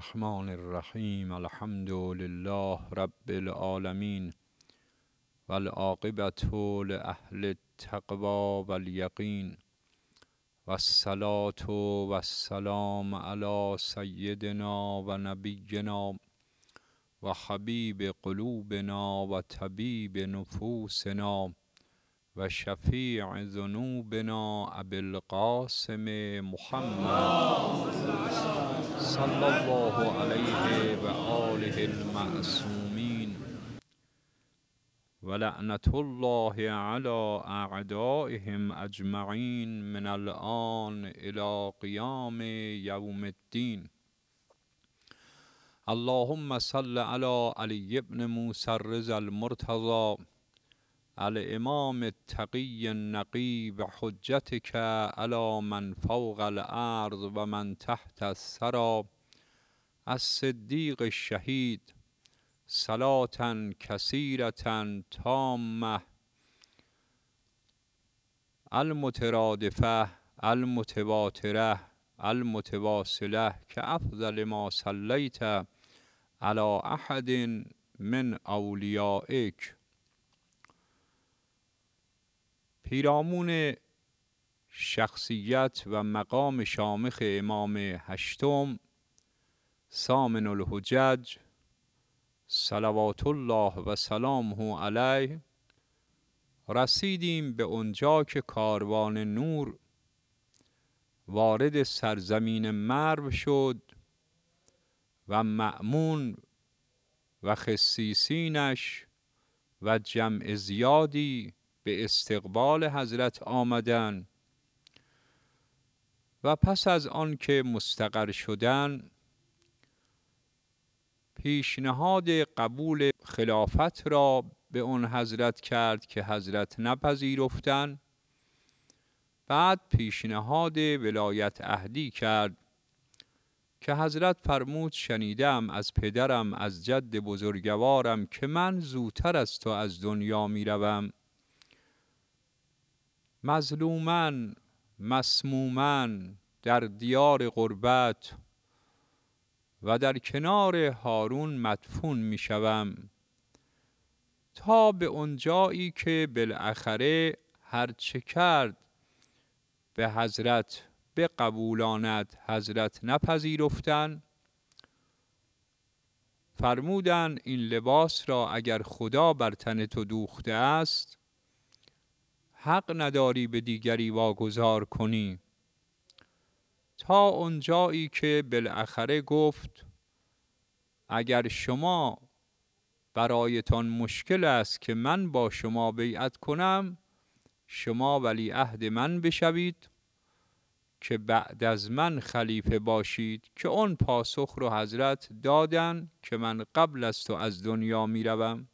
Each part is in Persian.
الرحمن الرحیم الحمد لله رب العالمین والعاقبت لأهل التقوى واليقين والصلاة والسلام على سيدنا و وحبيب قلوبنا وطبيب نفوسنا وشفيع ذنوبنا ابی القاسم محمد صلی الله علیه و آله المعصومین و لعنت الله علی اعدائهم اجمعین من الان الی قیام یوم الدین اللهم صل علی علی ابن موسی الرضا المرتضی الامام تقی النقی به که علا من فوق الارض و من تحت السرا صدیق شهید صلاة کثیرة تامه المترادفه المتواتره المتواصله که افضل ما سلیت علی احد من اولیائک پیرامون شخصیت و مقام شامخ امام هشتم سامن الحجج صلوات الله و سلامه علیه رسیدیم به اونجا که کاروان نور وارد سرزمین مرو شد و معمون و خصیصینش و جمع زیادی به استقبال حضرت آمدن و پس از آنکه مستقر شدن پیشنهاد قبول خلافت را به آن حضرت کرد که حضرت نپذیرفتن بعد پیشنهاد ولایت اهدی کرد که حضرت فرمود شنیدم از پدرم از جد بزرگوارم که من زودتر از تو از دنیا میروم مظلومن مسمومن در دیار غربت و در کنار هارون مدفون می شوم تا به اونجایی که بالاخره هر چه کرد به حضرت به قبولاند حضرت نپذیرفتن فرمودن این لباس را اگر خدا بر تن تو دوخته است حق نداری به دیگری واگذار کنی تا اونجایی که بالاخره گفت اگر شما برایتان مشکل است که من با شما بیعت کنم شما ولی عهد من بشوید که بعد از من خلیفه باشید که اون پاسخ رو حضرت دادن که من قبل از تو از دنیا میروم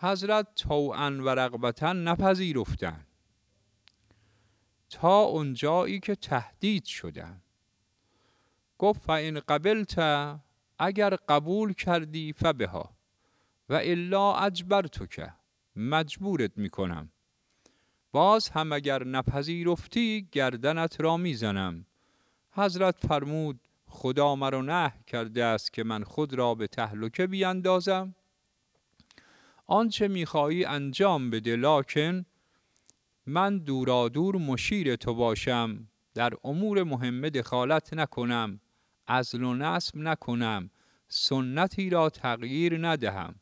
حضرت توان و رغبتا نپذیرفتند تا اونجایی که تهدید شدن گفت این قبلت اگر قبول کردی فبها و الا اجبر تو که مجبورت میکنم باز هم اگر نپذیرفتی گردنت را میزنم حضرت فرمود خدا مرا نه کرده است که من خود را به تهلکه بیاندازم آنچه میخواهی انجام بده لاکن من دورادور مشیر تو باشم در امور مهمه دخالت نکنم ازل و نصب نکنم سنتی را تغییر ندهم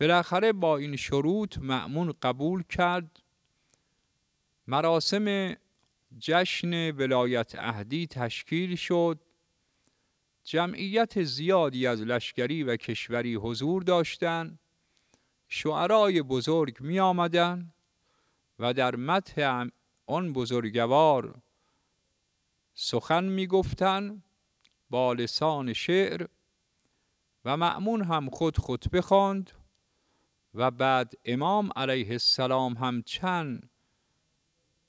بالاخره با این شروط معمون قبول کرد مراسم جشن ولایت اهدی تشکیل شد جمعیت زیادی از لشکری و کشوری حضور داشتند شعرای بزرگ می آمدن و در متح آن بزرگوار سخن می گفتن با لسان شعر و معمون هم خود خطبه خواند و بعد امام علیه السلام هم چند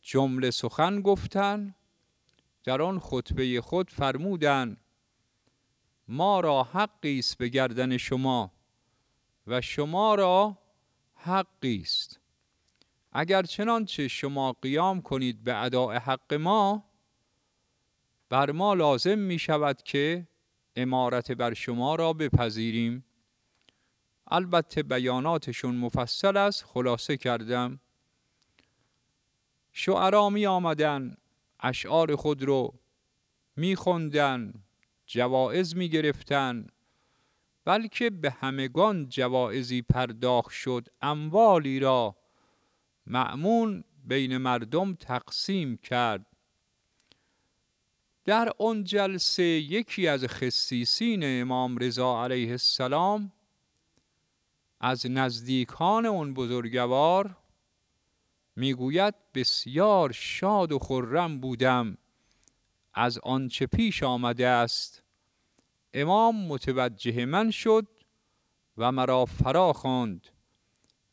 جمله سخن گفتند در آن خطبه خود فرمودند ما را حقی است به گردن شما و شما را حقی است اگر چنانچه شما قیام کنید به اداء حق ما بر ما لازم می شود که امارت بر شما را بپذیریم البته بیاناتشون مفصل است خلاصه کردم شعرا می آمدن اشعار خود رو می خوندن جوائز می گرفتن بلکه به همگان جوائزی پرداخت شد اموالی را معمون بین مردم تقسیم کرد در آن جلسه یکی از خصیصین امام رضا علیه السلام از نزدیکان اون بزرگوار میگوید بسیار شاد و خرم بودم از آنچه پیش آمده است امام متوجه من شد و مرا فرا خواند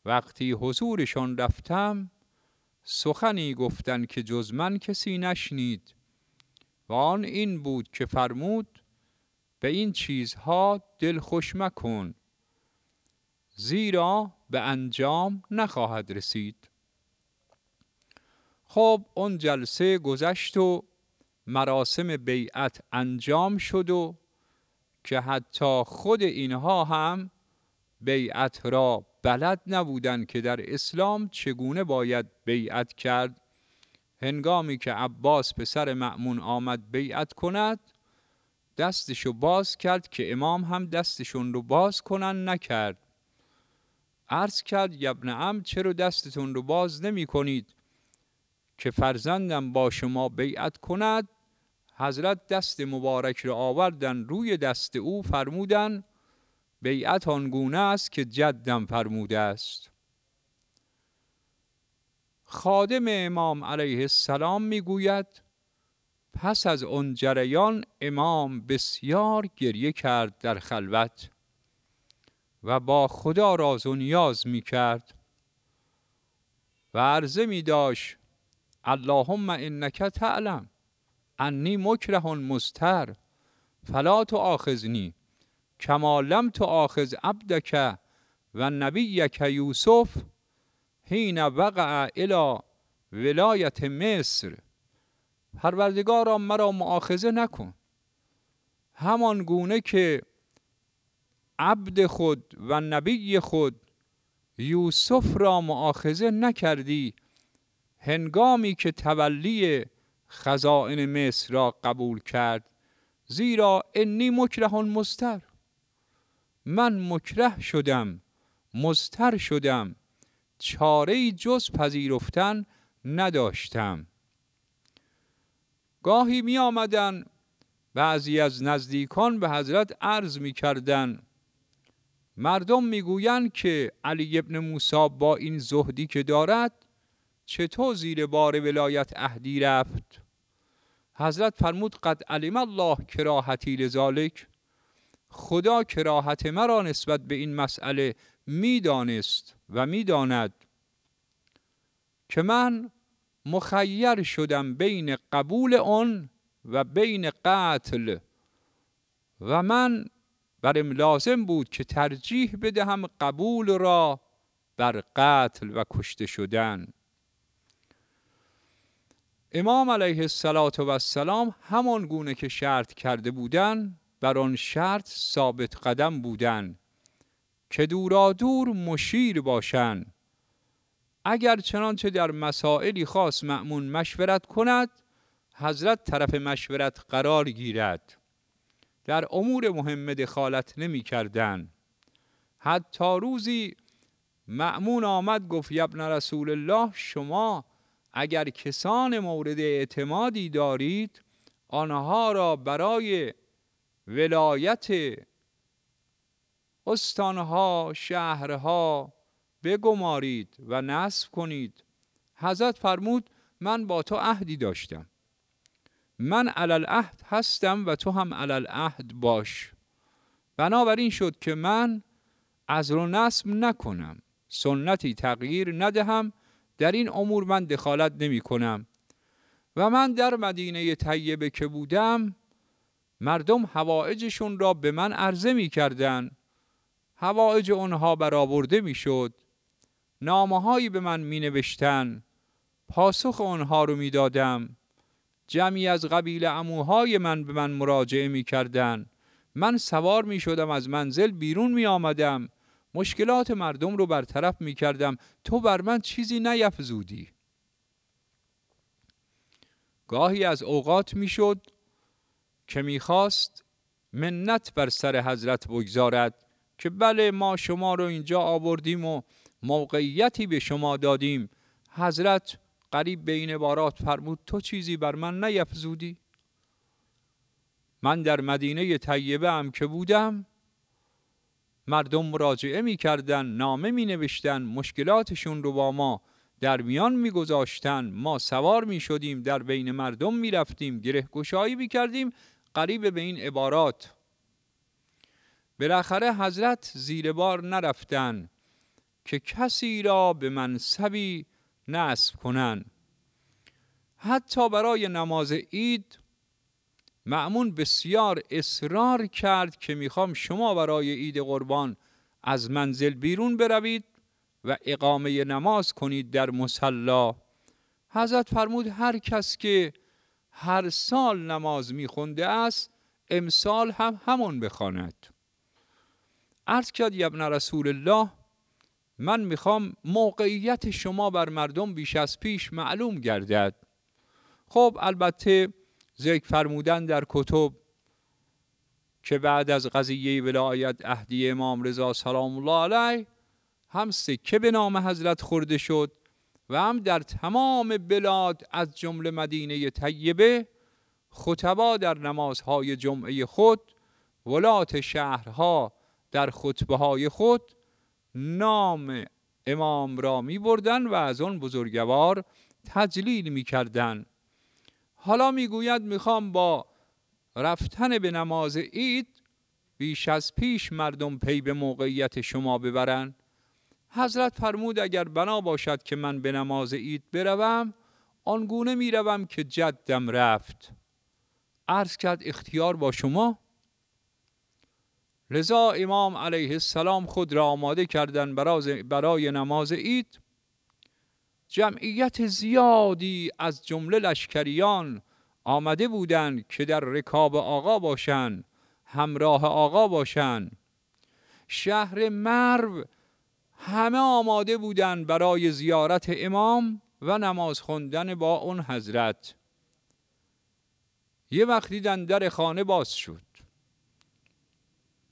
وقتی حضورشان رفتم سخنی گفتن که جز من کسی نشنید و آن این بود که فرمود به این چیزها دل خوش مکن زیرا به انجام نخواهد رسید خب اون جلسه گذشت و مراسم بیعت انجام شد و که حتی خود اینها هم بیعت را بلد نبودند که در اسلام چگونه باید بیعت کرد هنگامی که عباس پسر معمون آمد بیعت کند دستشو باز کرد که امام هم دستشون رو باز کنن نکرد عرض کرد یبن ام چرا دستتون رو باز نمی کنید که فرزندم با شما بیعت کند حضرت دست مبارک را آوردن روی دست او فرمودن بیعت آنگونه است که جدم فرموده است خادم امام علیه السلام میگوید پس از آن جریان امام بسیار گریه کرد در خلوت و با خدا راز و نیاز می کرد و عرضه می داشت اللهم انک تعلم انی مکرهن مستر فلا تو آخذنی کمالم تو آخذ عبدک و نبیک یوسف حین وقع الی ولایت مصر پروردگارا مرا معاخذه نکن همان گونه که عبد خود و نبی خود یوسف را معاخذه نکردی هنگامی که تولی خزائن مصر را قبول کرد زیرا انی مکرهان مستر من مکره شدم مستر شدم چاره جز پذیرفتن نداشتم گاهی می آمدن بعضی از نزدیکان به حضرت عرض می کردن مردم می که علی ابن موسی با این زهدی که دارد چطور زیر بار ولایت اهدی رفت حضرت فرمود قد علم الله کراهتی لذالک خدا کراهت مرا نسبت به این مسئله میدانست و میداند که من مخیر شدم بین قبول آن و بین قتل و من برم لازم بود که ترجیح بدهم قبول را بر قتل و کشته شدن امام علیه السلام همان گونه که شرط کرده بودن بر آن شرط ثابت قدم بودن که دورا دور مشیر باشند اگر چنانچه در مسائلی خاص معمون مشورت کند حضرت طرف مشورت قرار گیرد در امور مهم دخالت نمی کردن. حتی روزی معمون آمد گفت یبن رسول الله شما اگر کسان مورد اعتمادی دارید آنها را برای ولایت استانها شهرها بگمارید و نصب کنید حضرت فرمود من با تو عهدی داشتم من علال عهد هستم و تو هم علال عهد باش بنابراین شد که من از رو نصب نکنم سنتی تغییر ندهم در این امور من دخالت نمی کنم و من در مدینه طیبه که بودم مردم هوایجشون را به من عرضه می کردن هوایج آنها برآورده می شد نامه به من می نوشتن پاسخ آنها رو می دادم جمعی از قبیل عموهای من به من مراجعه می کردن. من سوار می شدم از منزل بیرون می آمدم مشکلات مردم رو برطرف می کردم تو بر من چیزی نیفزودی گاهی از اوقات شد که خواست منت بر سر حضرت بگذارد که بله ما شما رو اینجا آوردیم و موقعیتی به شما دادیم حضرت قریب به این عبارات فرمود تو چیزی بر من نیفزودی من در مدینه طیبه هم که بودم مردم مراجعه میکردن نامه می نوشتن مشکلاتشون رو با ما در میان میگذاشتن ما سوار می شدیم در بین مردم می رفتیم گره گشایی می کردیم قریب به این عبارات بالاخره حضرت زیر بار نرفتن که کسی را به منصبی نصب کنن. حتی برای نماز عید معمون بسیار اصرار کرد که میخوام شما برای عید قربان از منزل بیرون بروید و اقامه نماز کنید در مصلا حضرت فرمود هر کس که هر سال نماز میخونده است امسال هم همون بخواند عرض کرد ابن رسول الله من میخوام موقعیت شما بر مردم بیش از پیش معلوم گردد خب البته ذکر فرمودن در کتب که بعد از قضیه ولایت اهدی امام رضا سلام الله علیه هم سکه به نام حضرت خورده شد و هم در تمام بلاد از جمله مدینه طیبه خطبا در نمازهای جمعه خود ولات شهرها در خطبه های خود نام امام را می بردن و از آن بزرگوار تجلیل می کردن حالا میگوید میخوام با رفتن به نماز عید بیش از پیش مردم پی به موقعیت شما ببرند حضرت فرمود اگر بنا باشد که من به نماز عید بروم آنگونه میروم که جدم رفت عرض کرد اختیار با شما لذا امام علیه السلام خود را آماده کردن برای نماز عید جمعیت زیادی از جمله لشکریان آمده بودند که در رکاب آقا باشند همراه آقا باشند شهر مرو همه آماده بودند برای زیارت امام و نماز خوندن با اون حضرت یه وقتی دیدن در خانه باز شد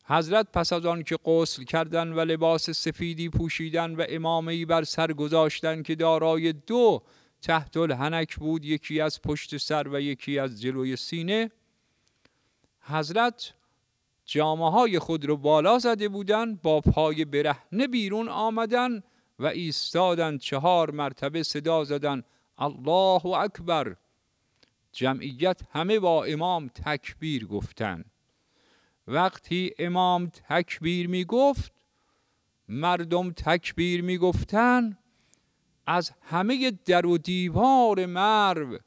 حضرت پس از آن که قسل کردن و لباس سفیدی پوشیدن و امامی بر سر گذاشتن که دارای دو تحت هنک بود یکی از پشت سر و یکی از جلوی سینه حضرت جامعه های خود را بالا زده بودند با پای برهنه بیرون آمدن و ایستادن چهار مرتبه صدا زدن الله اکبر جمعیت همه با امام تکبیر گفتند وقتی امام تکبیر می گفت مردم تکبیر می گفتن از همه در و دیوار مرو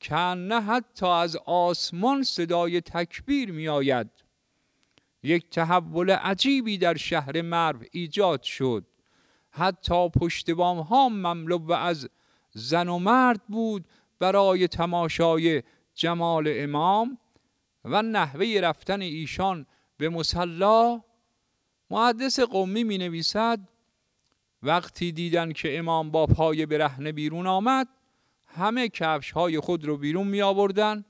که نه حتی از آسمان صدای تکبیر می آید یک تحول عجیبی در شهر مرو ایجاد شد حتی پشت بام ها مملو از زن و مرد بود برای تماشای جمال امام و نحوه رفتن ایشان به مسلا محدث قومی می نویسد وقتی دیدن که امام با پای برهنه بیرون آمد همه کفش های خود رو بیرون می آوردن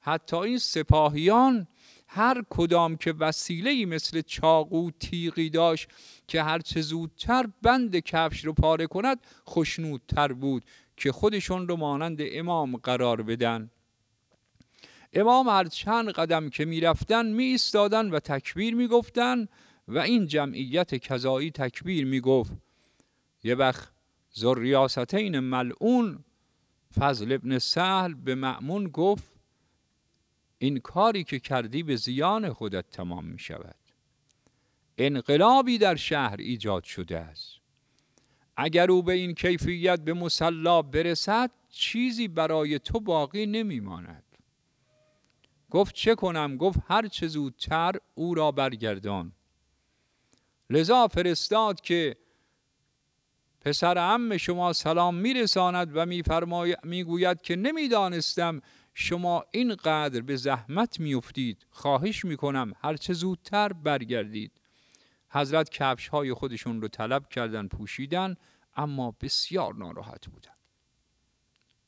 حتی این سپاهیان هر کدام که وسیله مثل چاقو تیغی داشت که چه زودتر بند کفش رو پاره کند خوشنودتر بود که خودشون رو مانند امام قرار بدن امام هر چند قدم که رفتن می و تکبیر گفتن و این جمعیت کذایی تکبیر گفت یه وقت زر ریاستین ملعون فضل ابن سهل به معمون گفت این کاری که کردی به زیان خودت تمام می شود انقلابی در شهر ایجاد شده است اگر او به این کیفیت به مسلا برسد چیزی برای تو باقی ماند گفت چه کنم گفت هر چه زودتر او را برگردان لذا فرستاد که پسر عم شما سلام میرساند و می میگوید که نمیدانستم شما اینقدر به زحمت میافتید خواهش میکنم هر چه زودتر برگردید حضرت کفش های خودشون رو طلب کردن پوشیدن اما بسیار ناراحت بودند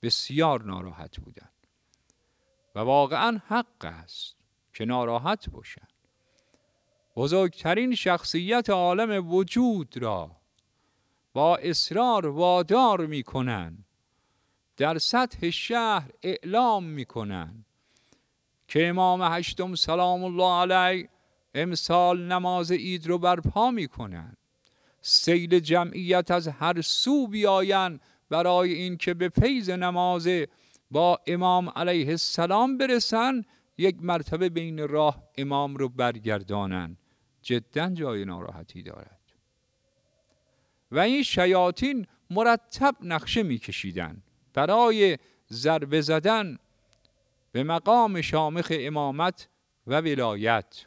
بسیار ناراحت بودن و واقعا حق است که ناراحت باشند بزرگترین شخصیت عالم وجود را با اصرار وادار می در سطح شهر اعلام می کنن. که امام هشتم سلام الله علیه امسال نماز عید رو برپا می کنن. سیل جمعیت از هر سو بیاین برای اینکه به پیز نماز با امام علیه السلام برسن یک مرتبه بین راه امام رو برگردانن جدا جای ناراحتی دارد و این شیاطین مرتب نقشه میکشیدن برای ضربه زدن به مقام شامخ امامت و ولایت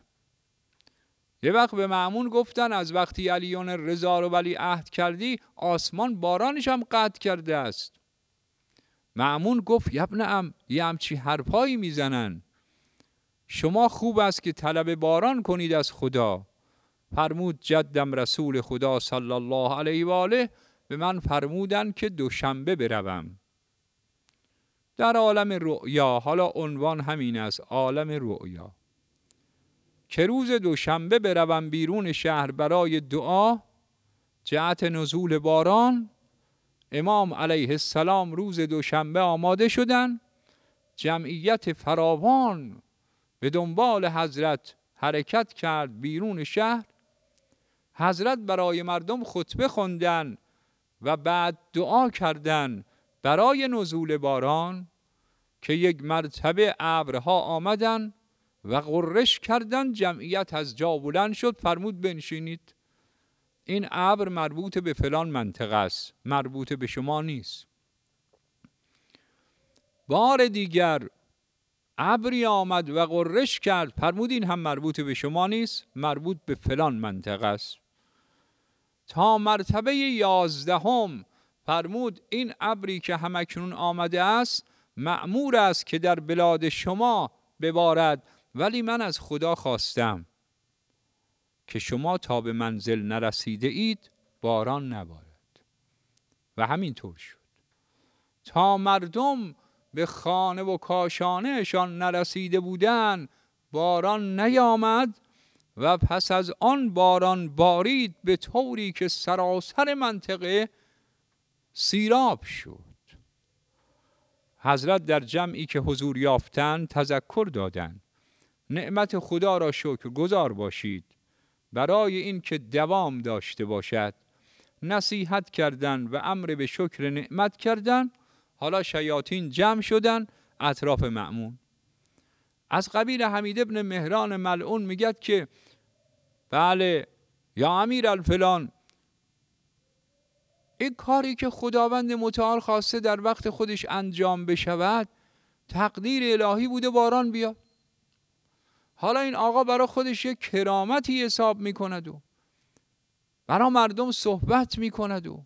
یه وقت به معمون گفتن از وقتی علیان رضا رو ولی عهد کردی آسمان بارانش هم قطع کرده است معمون گفت یبن ام یه همچی حرفایی میزنن شما خوب است که طلب باران کنید از خدا فرمود جدم رسول خدا صلی الله علیه و آله به من فرمودن که دوشنبه بروم در عالم رؤیا حالا عنوان همین است عالم رؤیا که روز دوشنبه بروم بیرون شهر برای دعا جهت نزول باران امام علیه السلام روز دوشنبه آماده شدند جمعیت فراوان به دنبال حضرت حرکت کرد بیرون شهر حضرت برای مردم خطبه خوندن و بعد دعا کردند برای نزول باران که یک مرتبه ابرها آمدند و غرش کردند جمعیت از جا بلند شد فرمود بنشینید این ابر مربوط به فلان منطقه است مربوط به شما نیست بار دیگر ابری آمد و قررش کرد فرمود این هم مربوط به شما نیست مربوط به فلان منطقه است تا مرتبه یازدهم فرمود این ابری که همکنون آمده است معمور است که در بلاد شما ببارد ولی من از خدا خواستم که شما تا به منزل نرسیده اید باران نبارد و همینطور شد تا مردم به خانه و کاشانهشان نرسیده بودن باران نیامد و پس از آن باران بارید به طوری که سراسر منطقه سیراب شد حضرت در جمعی که حضور یافتند تذکر دادند نعمت خدا را شکر گذار باشید برای اینکه دوام داشته باشد نصیحت کردن و امر به شکر نعمت کردن حالا شیاطین جمع شدن اطراف معمون از قبیل حمید ابن مهران ملعون میگد که بله یا امیر الفلان این کاری که خداوند متعال خواسته در وقت خودش انجام بشود تقدیر الهی بوده باران بیاد حالا این آقا برای خودش یک کرامتی حساب میکند و برای مردم صحبت میکند و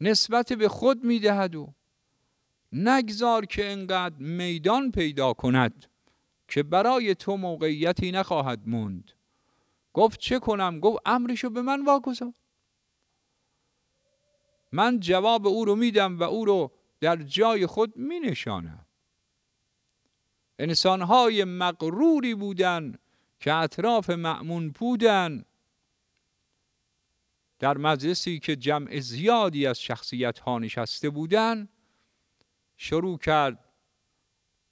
نسبت به خود میدهد و نگذار که انقدر میدان پیدا کند که برای تو موقعیتی نخواهد موند گفت چه کنم گفت امرشو به من واگذار من جواب او رو میدم و او رو در جای خود مینشانم انسانهای مقروری بودن که اطراف معمون بودن در مجلسی که جمع زیادی از شخصیت ها نشسته بودن شروع کرد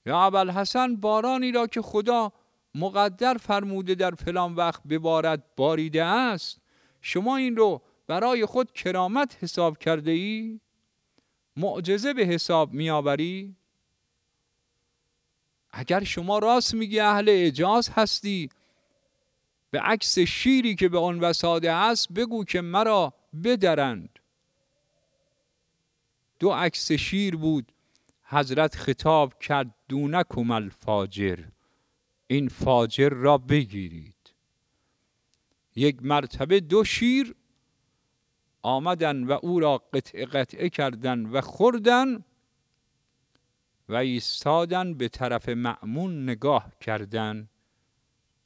یا حسن بارانی را که خدا مقدر فرموده در فلان وقت ببارد باریده است شما این رو برای خود کرامت حساب کرده ای؟ معجزه به حساب میآوری؟ اگر شما راست میگی اهل اجاز هستی به عکس شیری که به آن وساده است بگو که مرا بدرند دو عکس شیر بود حضرت خطاب کرد دونکم الفاجر این فاجر را بگیرید یک مرتبه دو شیر آمدن و او را قطعه قطعه کردن و خوردن و ایستادن به طرف معمون نگاه کردن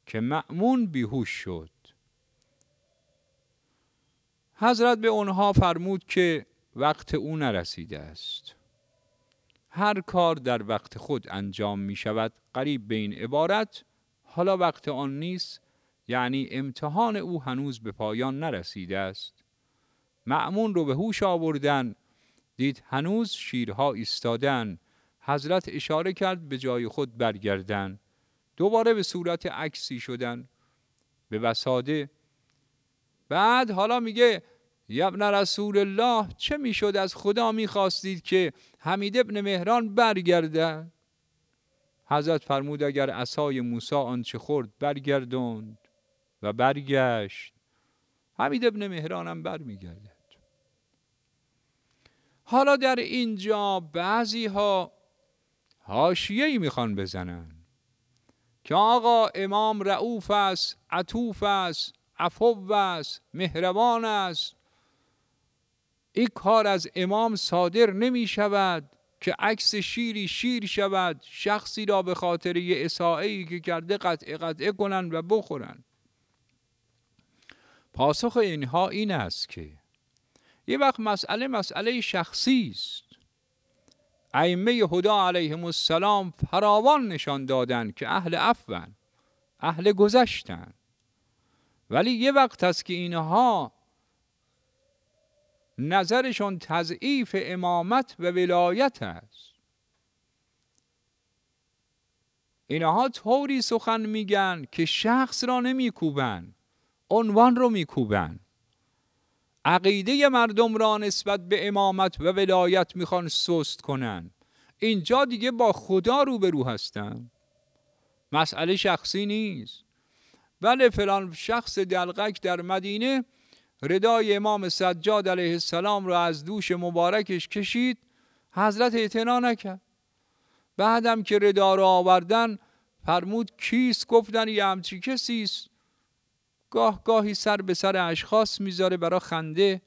که معمون بیهوش شد حضرت به آنها فرمود که وقت او نرسیده است هر کار در وقت خود انجام می شود قریب به این عبارت حالا وقت آن نیست یعنی امتحان او هنوز به پایان نرسیده است معمون رو به هوش آوردن دید هنوز شیرها ایستادن حضرت اشاره کرد به جای خود برگردن دوباره به صورت عکسی شدن به وساده بعد حالا میگه یبن رسول الله چه میشد از خدا میخواستید که حمید ابن مهران برگردد حضرت فرمود اگر اصای موسی آنچه خورد برگردوند و برگشت حمید ابن مهران هم برمیگردد حالا در اینجا بعضی ها هاشیهی میخوان بزنن که آقا امام رعوف است عطوف است عفو است مهربان است این کار از امام صادر نمی شود که عکس شیری شیر شود شخصی را به خاطر یه ای که کرده قطع قطع کنند و بخورند پاسخ اینها این است که یه وقت مسئله مسئله شخصی است ائمه هدا علیهم السلام فراوان نشان دادند که اهل عفون اهل گذشتن ولی یه وقت است که اینها نظرشون تضعیف امامت و ولایت است اینها طوری سخن میگن که شخص را نمیکوبن عنوان رو میکوبن عقیده مردم را نسبت به امامت و ولایت میخوان سست کنن اینجا دیگه با خدا روبرو هستن مسئله شخصی نیست بله فلان شخص دلغک در مدینه ردای امام سجاد علیه السلام را از دوش مبارکش کشید حضرت اعتنا نکرد بعدم که ردا را آوردن فرمود کیست گفتن یه همچی کسیست گاه گاهی سر به سر اشخاص میذاره برا خنده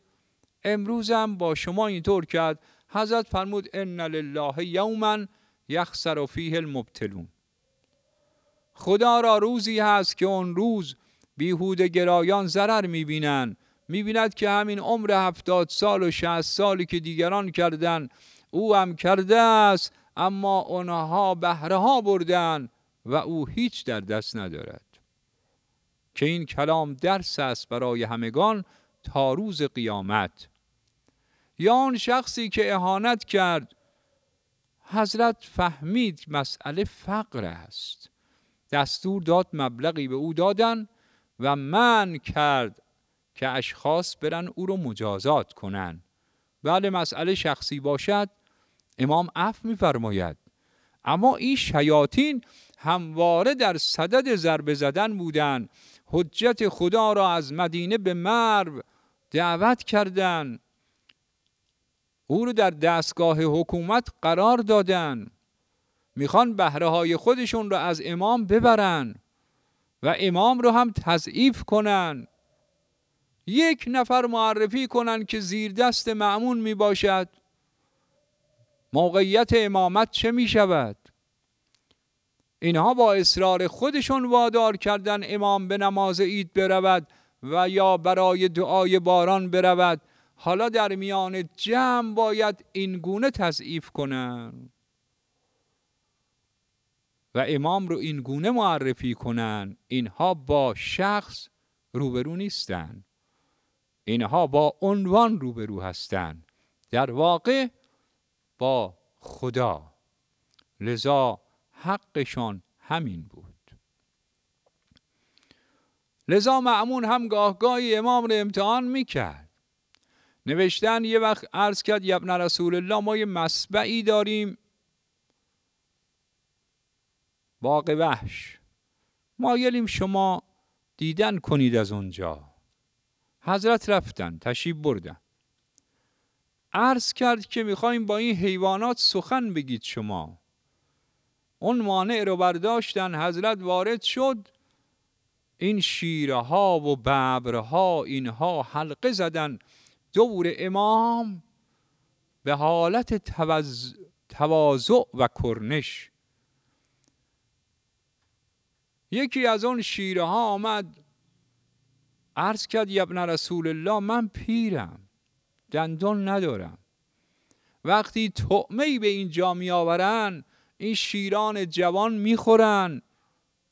امروزم با شما اینطور کرد حضرت فرمود ان لله یوما یخسر فیه المبتلون خدا را روزی هست که اون روز بیهوده گرایان ضرر میبینند، میبیند که همین عمر هفتاد سال و شهست سالی که دیگران کردن او هم کرده است اما آنها بهره ها بردن و او هیچ در دست ندارد که این کلام درس است برای همگان تا روز قیامت یا آن شخصی که اهانت کرد حضرت فهمید مسئله فقر است دستور داد مبلغی به او دادن و من کرد که اشخاص برن او رو مجازات کنن بله مسئله شخصی باشد امام اف میفرماید اما این شیاطین همواره در صدد ضربه زدن بودند حجت خدا را از مدینه به مرو دعوت کردند او رو در دستگاه حکومت قرار دادن میخوان بهره های خودشون را از امام ببرن و امام رو هم تضعیف کنن یک نفر معرفی کنن که زیر دست معمون می باشد موقعیت امامت چه میشود؟ شود اینها با اصرار خودشون وادار کردن امام به نماز عید برود و یا برای دعای باران برود حالا در میان جمع باید این گونه تضعیف کنند و امام رو این گونه معرفی کنند اینها با شخص روبرو نیستند اینها با عنوان روبرو هستند در واقع با خدا لذا حقشان همین بود لذا معمون هم گاهگاهی امام رو امتحان میکرد نوشتن یه وقت عرض کرد یبن رسول الله ما یه مسبعی داریم واقع وحش یلیم شما دیدن کنید از اونجا حضرت رفتن تشیب بردن عرض کرد که میخوایم با این حیوانات سخن بگید شما اون مانع رو برداشتن حضرت وارد شد این شیره ها و ببرها اینها حلقه زدن دور امام به حالت تواضع و کرنش یکی از اون شیره ها آمد عرض کرد یبن رسول الله من پیرم دندان ندارم وقتی تعمهی به اینجا می آورن این شیران جوان میخورن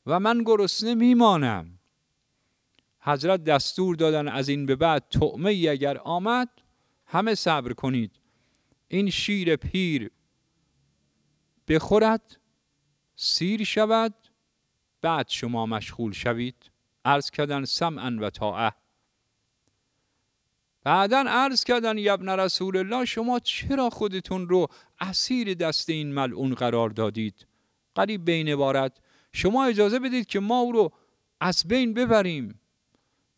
و من گرسنه میمانم حضرت دستور دادن از این به بعد تعمه اگر آمد همه صبر کنید این شیر پیر بخورد سیر شود بعد شما مشغول شوید عرض کردن سمعا و طاعه بعدا عرض کردن یبن رسول الله شما چرا خودتون رو اسیر دست این ملعون قرار دادید قریب بین عبارت شما اجازه بدید که ما او رو از بین ببریم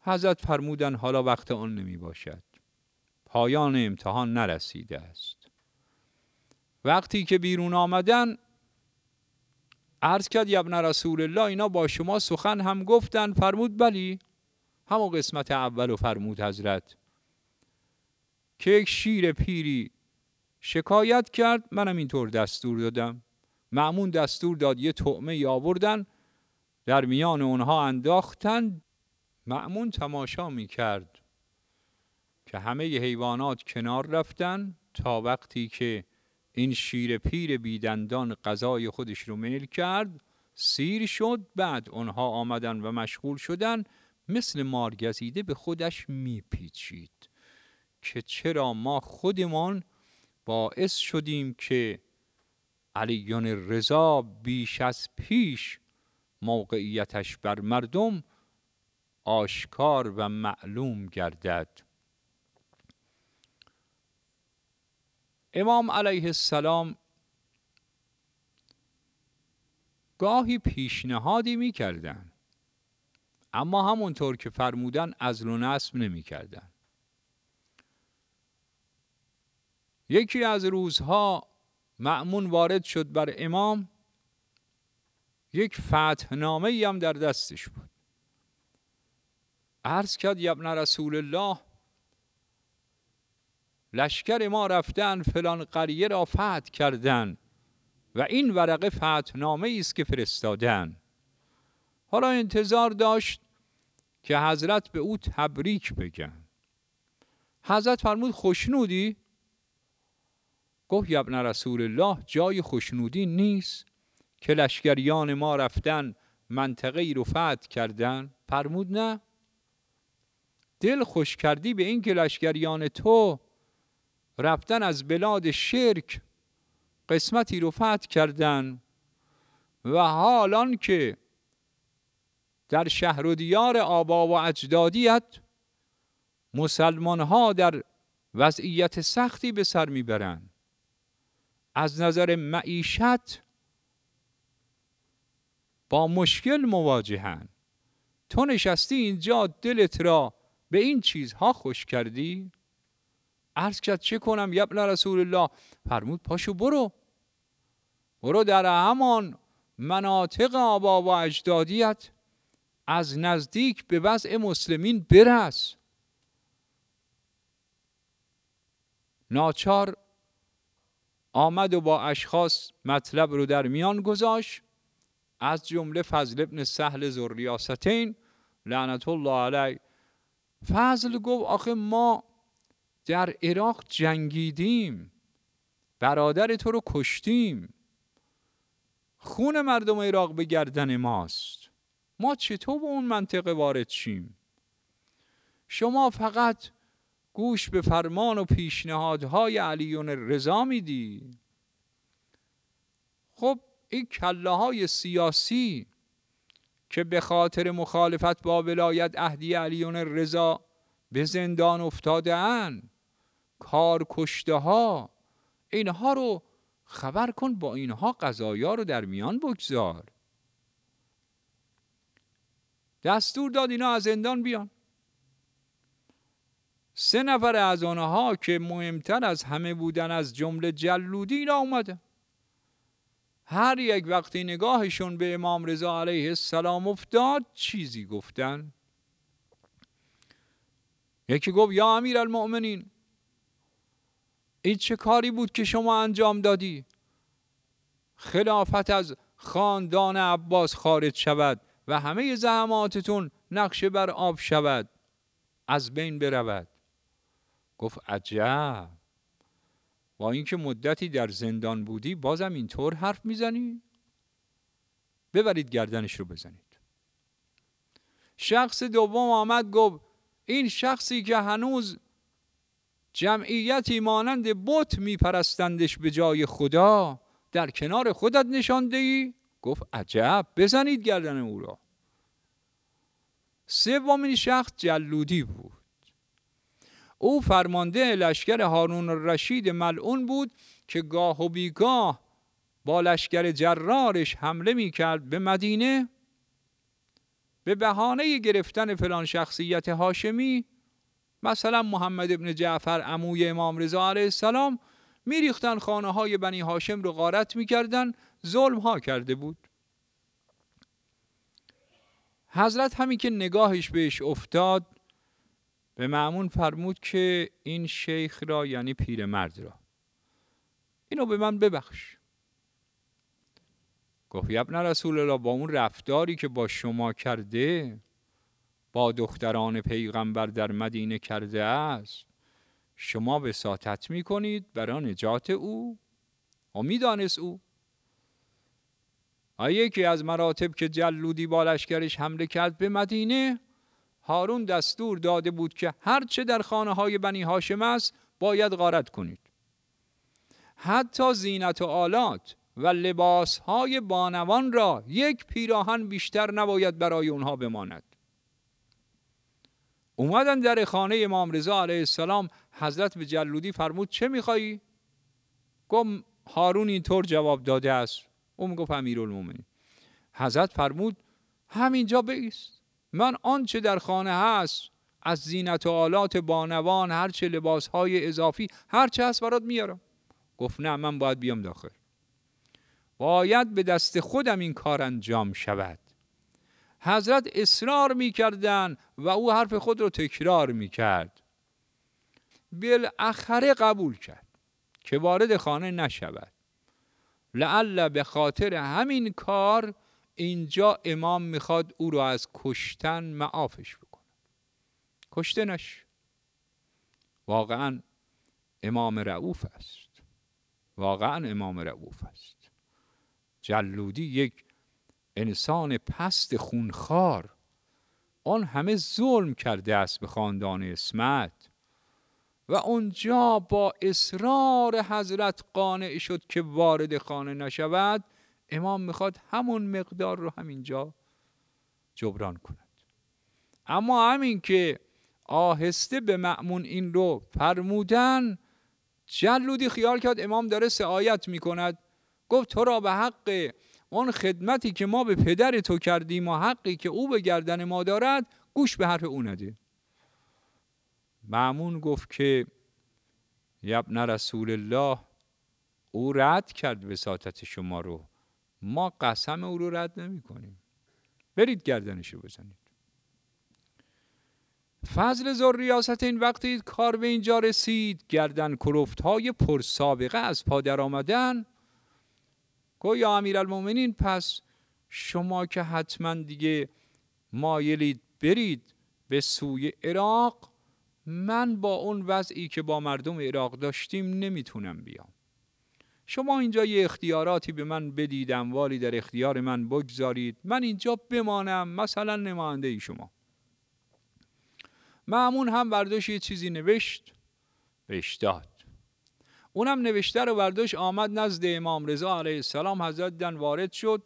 حضرت فرمودن حالا وقت آن نمی باشد پایان امتحان نرسیده است وقتی که بیرون آمدن عرض کرد یبن رسول الله اینا با شما سخن هم گفتن فرمود بلی همون قسمت اول و فرمود حضرت که یک شیر پیری شکایت کرد منم اینطور دستور دادم معمون دستور داد یه تعمه آوردن در میان اونها انداختن معمون تماشا می کرد که همه حیوانات کنار رفتن تا وقتی که این شیر پیر بیدندان غذای خودش رو میل کرد سیر شد بعد اونها آمدن و مشغول شدن مثل مارگزیده به خودش میپیچید که چرا ما خودمان باعث شدیم که علیان رضا بیش از پیش موقعیتش بر مردم آشکار و معلوم گردد امام علیه السلام گاهی پیشنهادی می کردن. اما همونطور که فرمودن از و نصب نمی کردن. یکی از روزها معمون وارد شد بر امام یک فتح نامه هم در دستش بود عرض کرد یبن رسول الله لشکر ما رفتن فلان قریه را فتح کردن و این ورقه فتح نامه است که فرستادن حالا انتظار داشت که حضرت به او تبریک بگن حضرت فرمود خوشنودی گفت یبن رسول الله جای خوشنودی نیست که لشکریان ما رفتن منطقه ای رو فتح کردن پرمود نه دل خوش کردی به که لشکریان تو رفتن از بلاد شرک قسمتی رو فتح کردن و حالان که در شهر و دیار آبا و اجدادیت مسلمان ها در وضعیت سختی به سر میبرند از نظر معیشت با مشکل مواجهن تو نشستی اینجا دلت را به این چیزها خوش کردی عرض کرد چه کنم یبن رسول الله فرمود پاشو برو برو در همان مناطق آبا و اجدادیت از نزدیک به وضع مسلمین برس ناچار آمد و با اشخاص مطلب رو در میان گذاشت از جمله فضل ابن سهل ریاستین لعنت الله علی فضل گفت آخه ما در عراق جنگیدیم برادر تو رو کشتیم خون مردم عراق به گردن ماست ما چطور به اون منطقه وارد شیم شما فقط گوش به فرمان و پیشنهادهای علیون رضا میدی خب این کله های سیاسی که به خاطر مخالفت با ولایت اهدی علیون رضا به زندان افتاده ان کار کشته ها اینها رو خبر کن با اینها قضایا رو در میان بگذار دستور داد اینا از زندان بیان سه نفر از آنها که مهمتر از همه بودن از جمله جلودی را اومده هر یک وقتی نگاهشون به امام رضا علیه السلام افتاد چیزی گفتن یکی گفت یا امیر المؤمنین این چه کاری بود که شما انجام دادی خلافت از خاندان عباس خارج شود و همه زحماتتون نقشه بر آب شود از بین برود گفت عجب با اینکه مدتی در زندان بودی بازم اینطور حرف میزنی ببرید گردنش رو بزنید شخص دوم آمد گفت این شخصی که هنوز جمعیتی مانند بت میپرستندش به جای خدا در کنار خودت نشان ای؟ گفت عجب بزنید گردن او را سومین شخص جلودی بود او فرمانده لشکر هارون رشید ملعون بود که گاه و بیگاه با لشکر جرارش حمله می کرد به مدینه به بهانه گرفتن فلان شخصیت هاشمی مثلا محمد ابن جعفر عموی امام رضا علیه السلام ریختن خانه های بنی هاشم رو غارت کردن ظلم ها کرده بود حضرت همین که نگاهش بهش افتاد به معمون فرمود که این شیخ را یعنی مرد را اینو به من ببخش گفت یبن رسول الله با اون رفتاری که با شما کرده با دختران پیغمبر در مدینه کرده است شما به می کنید برای نجات او و دانست او یکی از مراتب که جلودی با حمله کرد به مدینه هارون دستور داده بود که هر چه در خانه های بنی هاشم است باید غارت کنید حتی زینت و آلات و لباس های بانوان را یک پیراهن بیشتر نباید برای اونها بماند اومدن در خانه امام رضا علیه السلام حضرت به جلودی فرمود چه میخوایی؟ گفت هارون اینطور جواب داده است اون گفت امیرالمومنین حضرت فرمود همینجا بیست من آنچه در خانه هست از زینت و آلات بانوان هرچه لباس های اضافی هرچه هست برات میارم گفت نه من باید بیام داخل باید به دست خودم این کار انجام شود حضرت اصرار میکردن و او حرف خود رو تکرار میکرد بالاخره قبول کرد که وارد خانه نشود لعل به خاطر همین کار اینجا امام میخواد او رو از کشتن معافش بکنه کشتنش واقعا امام رعوف است واقعا امام رعوف است جلودی یک انسان پست خونخوار آن همه ظلم کرده است به خاندان اسمت و اونجا با اصرار حضرت قانع شد که وارد خانه نشود امام میخواد همون مقدار رو همینجا جبران کند اما همین که آهسته به معمون این رو فرمودن جلودی خیال کرد امام داره سعایت میکند گفت تو را به حق اون خدمتی که ما به پدر تو کردیم و حقی که او به گردن ما دارد گوش به حرف او نده معمون گفت که یبن رسول الله او رد کرد وساطت شما رو ما قسم او رو رد نمی کنیم برید گردنشو بزنید فضل زر ریاست این وقتی کار به اینجا رسید گردن کلوفت های پرسابقه از پادر آمدن گویا المومنین پس شما که حتما دیگه مایلید برید به سوی عراق من با اون وضعی که با مردم عراق داشتیم نمیتونم بیام شما اینجا یه اختیاراتی به من بدید اموالی در اختیار من بگذارید من اینجا بمانم مثلا نماینده شما معمون هم برداشت یه چیزی نوشت بهش داد اونم نوشته رو برداشت آمد نزد امام رضا علیه السلام حضرت دن وارد شد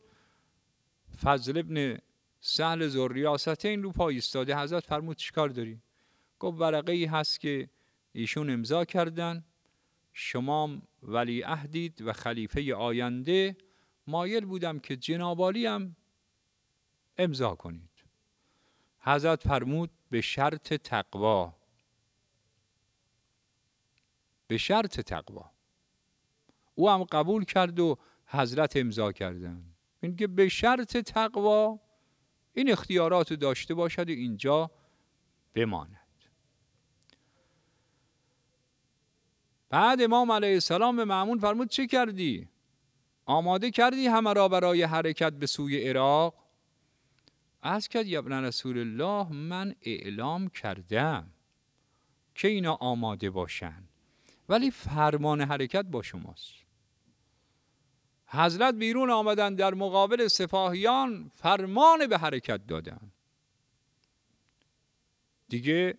فضل ابن سهل زر این رو پای ایستاده حضرت فرمود چیکار داری گفت ورقه ای هست که ایشون امضا کردن شما ولی اهدید و خلیفه آینده مایل بودم که جنابالی هم امضا کنید حضرت فرمود به شرط تقوا به شرط تقوا او هم قبول کرد و حضرت امضا کردن اینکه به شرط تقوا این اختیارات داشته باشد و اینجا بماند بعد امام علیه السلام به معمون فرمود چه کردی؟ آماده کردی همه را برای حرکت به سوی عراق؟ از کرد یبن رسول الله من اعلام کردم که اینا آماده باشند ولی فرمان حرکت با شماست حضرت بیرون آمدن در مقابل سپاهیان فرمان به حرکت دادن دیگه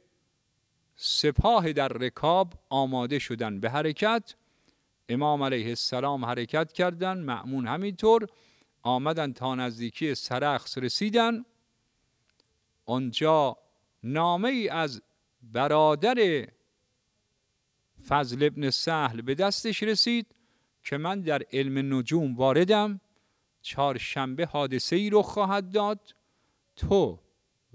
سپاه در رکاب آماده شدن به حرکت امام علیه السلام حرکت کردن معمون همینطور آمدن تا نزدیکی سرخص رسیدن آنجا نامه ای از برادر فضل ابن سهل به دستش رسید که من در علم نجوم واردم چهارشنبه حادثه ای رو خواهد داد تو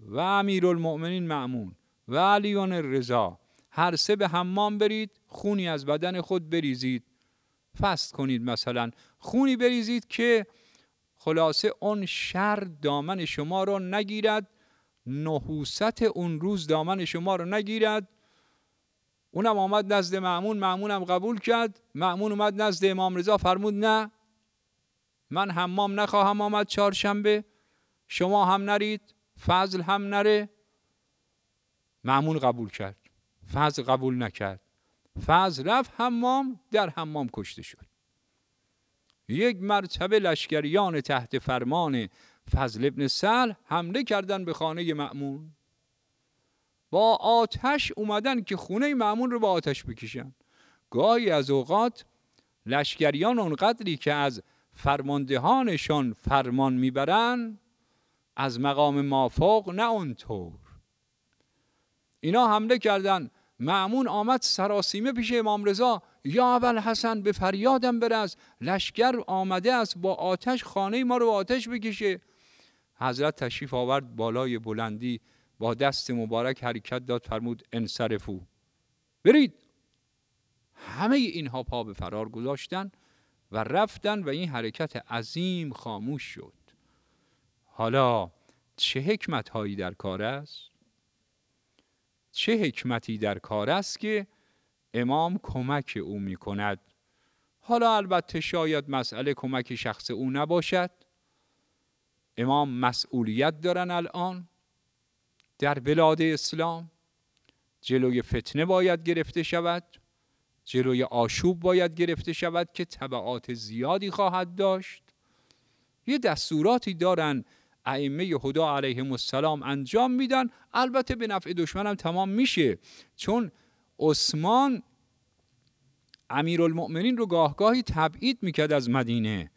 و امیر المؤمنین معمون و اون رضا هر سه به حمام برید خونی از بدن خود بریزید فست کنید مثلا خونی بریزید که خلاصه اون شر دامن شما را نگیرد نحوست اون روز دامن شما رو نگیرد اونم آمد نزد معمون معمونم قبول کرد معمون اومد نزد امام رضا فرمود نه من حمام نخواهم آمد چهارشنبه شما هم نرید فضل هم نره معمون قبول کرد فضل قبول نکرد فضل رفت حمام در حمام کشته شد یک مرتبه لشکریان تحت فرمان فضل ابن سل حمله کردن به خانه معمون با آتش اومدن که خونه معمون رو با آتش بکشن گاهی از اوقات لشکریان اونقدری که از فرماندهانشان فرمان میبرن از مقام مافوق نه اونطور اینا حمله کردن معمون آمد سراسیمه پیش امام رضا یا اول حسن به فریادم برس لشکر آمده است با آتش خانه ما رو آتش بکشه حضرت تشریف آورد بالای بلندی با دست مبارک حرکت داد فرمود انصرفو برید همه اینها پا به فرار گذاشتن و رفتن و این حرکت عظیم خاموش شد حالا چه حکمت هایی در کار است چه حکمتی در کار است که امام کمک او می کند حالا البته شاید مسئله کمک شخص او نباشد امام مسئولیت دارن الان در بلاد اسلام جلوی فتنه باید گرفته شود جلوی آشوب باید گرفته شود که طبعات زیادی خواهد داشت یه دستوراتی دارن ائمه خدا علیهم السلام انجام میدن البته به نفع دشمنم تمام میشه چون عثمان امیرالمؤمنین رو گاهگاهی تبعید میکرد از مدینه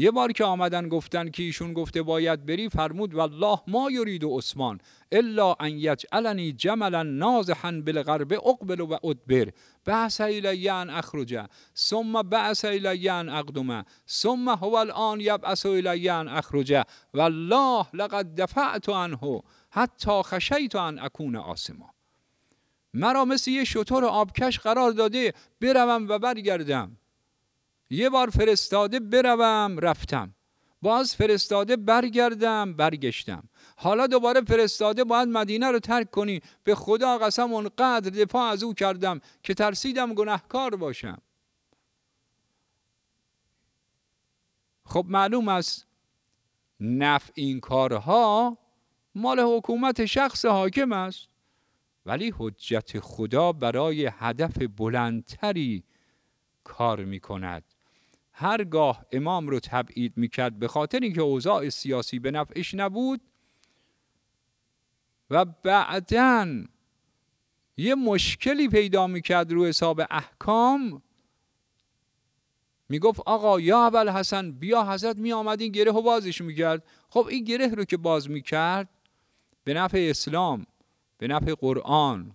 یه بار که آمدن گفتن که ایشون گفته باید بری فرمود والله ما یرید عثمان الا ان یجعلنی جملا نازحا بالغرب اقبل و ادبر بعث الی ان اخرج ثم بعث الی ان اقدمه ثم هو الان یبعث الی ان اخرج والله لقد دفعت عنه حتی خشیت ان اکون آسما مرا مثل یه شطور آبکش قرار داده بروم و برگردم یه بار فرستاده بروم رفتم باز فرستاده برگردم برگشتم حالا دوباره فرستاده باید مدینه رو ترک کنی به خدا قسم اونقدر دفاع از او کردم که ترسیدم گناهکار باشم خب معلوم است نفع این کارها مال حکومت شخص حاکم است ولی حجت خدا برای هدف بلندتری کار می کند هرگاه امام رو تبعید میکرد به خاطر اینکه اوضاع سیاسی به نفعش نبود و بعدا یه مشکلی پیدا میکرد رو حساب احکام میگفت آقا یا اول حسن بیا حضرت می این گره رو بازش میکرد خب این گره رو که باز میکرد به نفع اسلام به نفع قرآن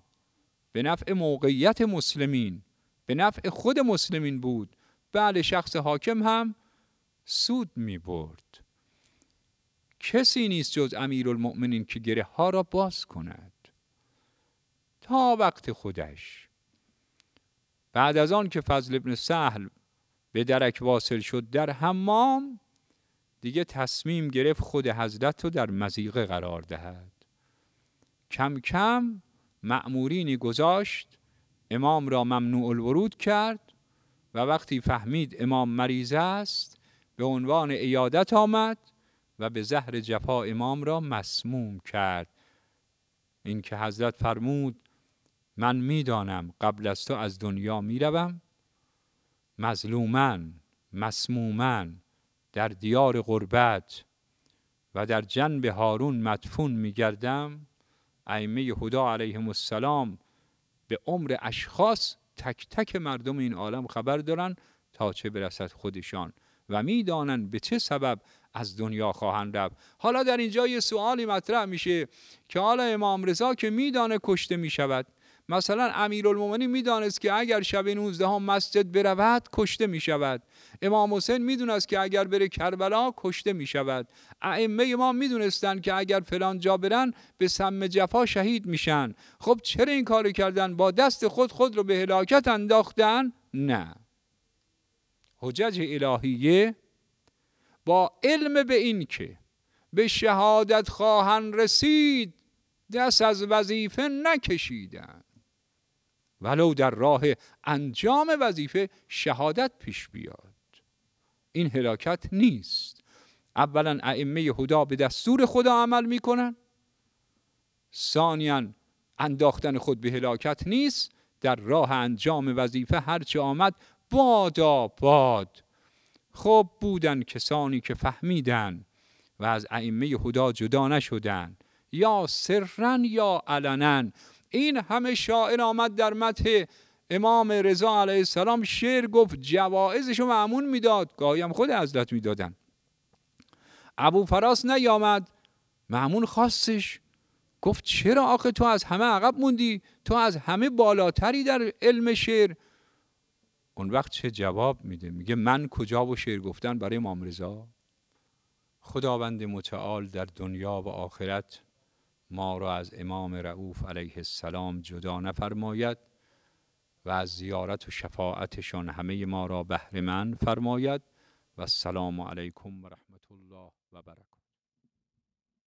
به نفع موقعیت مسلمین به نفع خود مسلمین بود بله شخص حاکم هم سود می برد کسی نیست جز امیر المؤمنین که گره ها را باز کند تا وقت خودش بعد از آن که فضل ابن سهل به درک واصل شد در حمام دیگه تصمیم گرفت خود حضرت رو در مزیقه قرار دهد کم کم معمورینی گذاشت امام را ممنوع الورود کرد و وقتی فهمید امام مریض است به عنوان ایادت آمد و به زهر جفا امام را مسموم کرد این که حضرت فرمود من میدانم قبل از تو از دنیا میروم مظلومن مسمومن در دیار غربت و در جنب هارون مدفون میگردم ائمه خدا علیهم السلام به عمر اشخاص تک تک مردم این عالم خبر دارن تا چه برسد خودشان و میدانن به چه سبب از دنیا خواهند رفت حالا در اینجا یه سوالی مطرح میشه که حالا امام رضا که میدانه کشته میشود مثلا امیرالمومنین میدانست که اگر شب 19 هم مسجد برود کشته می شود امام حسین میدونست که اگر بره کربلا کشته می شود ائمه ما میدونستند که اگر فلان جا برن به سم جفا شهید میشن خب چرا این کارو کردن با دست خود خود رو به هلاکت انداختن نه حجج الهیه با علم به این که به شهادت خواهن رسید دست از وظیفه نکشیدن. ولو در راه انجام وظیفه شهادت پیش بیاد این هلاکت نیست اولا ائمه خدا به دستور خدا عمل میکنن ثانیا انداختن خود به هلاکت نیست در راه انجام وظیفه هرچه آمد بادا باد خب بودن کسانی که فهمیدن و از ائمه خدا جدا نشدن یا سرن یا علنا این همه شاعر آمد در متح امام رضا علیه السلام شعر گفت جوائزش رو معمون میداد گاهی هم خود حضرت میدادن ابو فراس نیامد معمون خواستش گفت چرا آخه تو از همه عقب موندی تو از همه بالاتری در علم شعر اون وقت چه جواب میده میگه من کجا و شعر گفتن برای امام رضا خداوند متعال در دنیا و آخرت ما را از امام رعوف علیه السلام جدا نفرماید و از زیارت و شفاعتشان همه ما را بهرمند فرماید و السلام علیکم و رحمت الله و برکاته